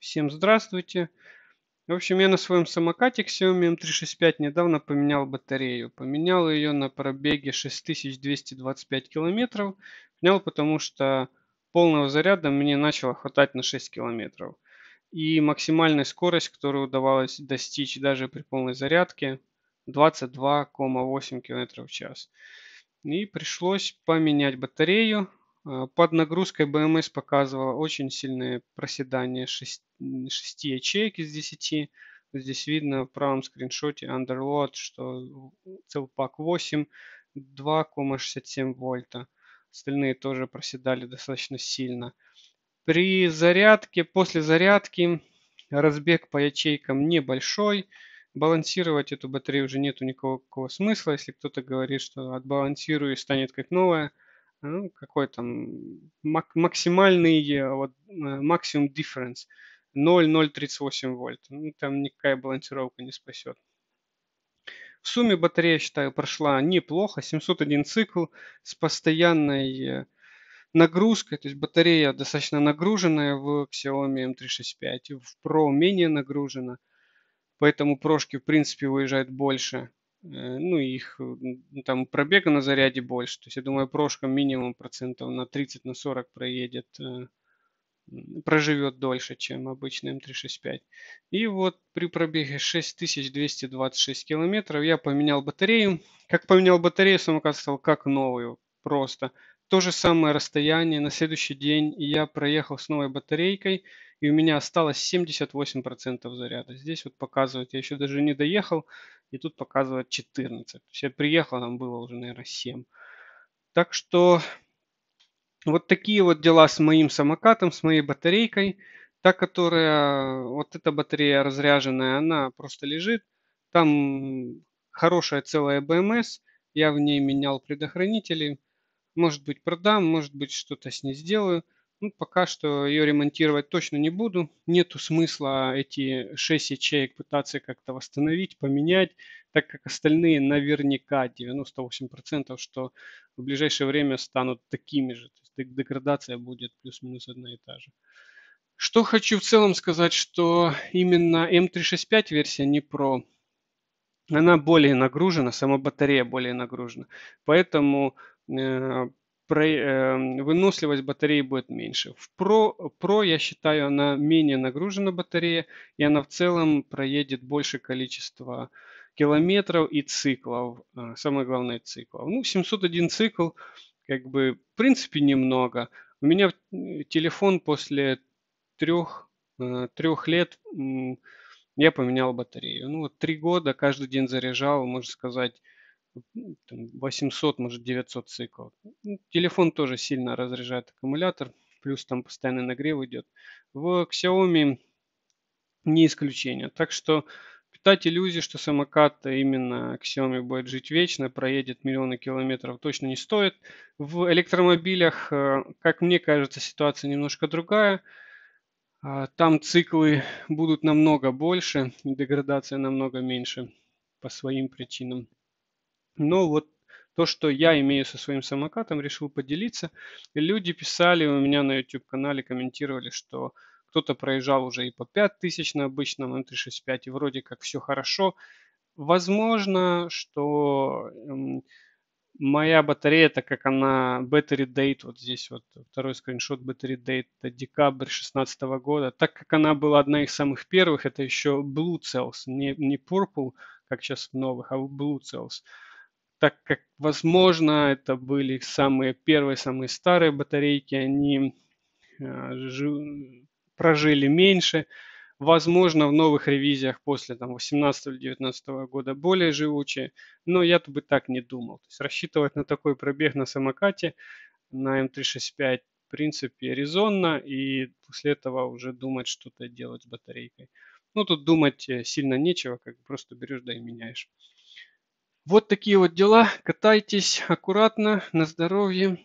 Всем здравствуйте. В общем, я на своем самокате Xiaomi M365 недавно поменял батарею. Поменял ее на пробеге 6225 километров. Менял, потому что полного заряда мне начало хватать на 6 километров. И максимальная скорость, которую удавалось достичь даже при полной зарядке, 22,8 км в час. И пришлось поменять батарею. А, под нагрузкой BMS показывала очень сильное проседание 6, 6 ячеек из 10. Здесь видно в правом скриншоте underload, что целпак 8, 2,67 вольта. Остальные тоже проседали достаточно сильно. При зарядке, после зарядки разбег по ячейкам небольшой. Балансировать эту батарею уже нет никакого смысла. Если кто-то говорит, что отбалансирую и станет как новая – ну, какой там максимальный э, вот, э, максимум difference 0,038 вольт. Ну, там никакая балансировка не спасет. В сумме батарея, считаю, прошла неплохо. 701 цикл с постоянной э, нагрузкой. То есть батарея достаточно нагруженная в Xiaomi M365. В Pro менее нагружена. Поэтому прошки, в принципе, выезжают больше. Э, ну, их э, там пробега на заряде больше. То есть, я думаю, прошка минимум процентов на 30, на 40 проедет, э, проживет дольше, чем обычный М365. И вот при пробеге 6226 километров я поменял батарею. Как поменял батарею, самокат стал как новую, просто. То же самое расстояние на следующий день я проехал с новой батарейкой, и у меня осталось 78% заряда. Здесь вот показывает, я еще даже не доехал, и тут показывает 14. Все приехало, там было уже, наверное, 7. Так что вот такие вот дела с моим самокатом, с моей батарейкой. Та, которая, вот эта батарея разряженная, она просто лежит. Там хорошая целая БМС. Я в ней менял предохранители. Может быть продам, может быть что-то с ней сделаю. Ну, пока что ее ремонтировать точно не буду. Нету смысла эти 6 ячеек пытаться как-то восстановить, поменять, так как остальные наверняка 98%, что в ближайшее время станут такими же. То есть деградация будет плюс-минус одна и та же. Что хочу в целом сказать, что именно M365 версия не про она более нагружена, сама батарея более нагружена. Поэтому э, Эм, выносливость батареи будет меньше. В Pro, Pro, я считаю, она менее нагружена батарея, и она в целом проедет больше количества километров и циклов. Э, самое главное циклов. Ну, 701 цикл, как бы, в принципе, немного. У меня э, телефон после трех, э, трех лет я поменял батарею. Ну, вот три года каждый день заряжал, можно сказать, 800, ну, может 900 циклов. Ну, телефон тоже сильно разряжает аккумулятор, плюс там постоянный нагрев идет. В Xiaomi не исключение. Так что питать иллюзии, что самокат именно Xiaomi будет жить вечно, проедет миллионы километров, точно не стоит. В электромобилях, э, как мне кажется, ситуация немножко другая. А, там циклы будут намного больше, деградация намного меньше по своим причинам. Но вот то, что я имею со своим самокатом, решил поделиться. люди писали у меня на YouTube-канале, комментировали, что кто-то проезжал уже и по 5000 на обычном М365, и вроде как все хорошо. Возможно, что эм, моя батарея, так как она battery date, вот здесь вот второй скриншот battery date, это декабрь 2016 года, так как она была одна из самых первых, это еще Blue Cells, не, не Purple, как сейчас в новых, а Blue Cells, так как, возможно, это были самые первые, самые старые батарейки, они э, жи- прожили меньше. Возможно, в новых ревизиях после там, 18 или 19 года более живучие, но я бы так не думал. То есть рассчитывать на такой пробег на самокате на М365 эм в принципе резонно, и после этого уже думать что-то делать с батарейкой. Ну, тут думать э, сильно нечего, как просто берешь да и меняешь. Вот такие вот дела. Катайтесь аккуратно, на здоровье.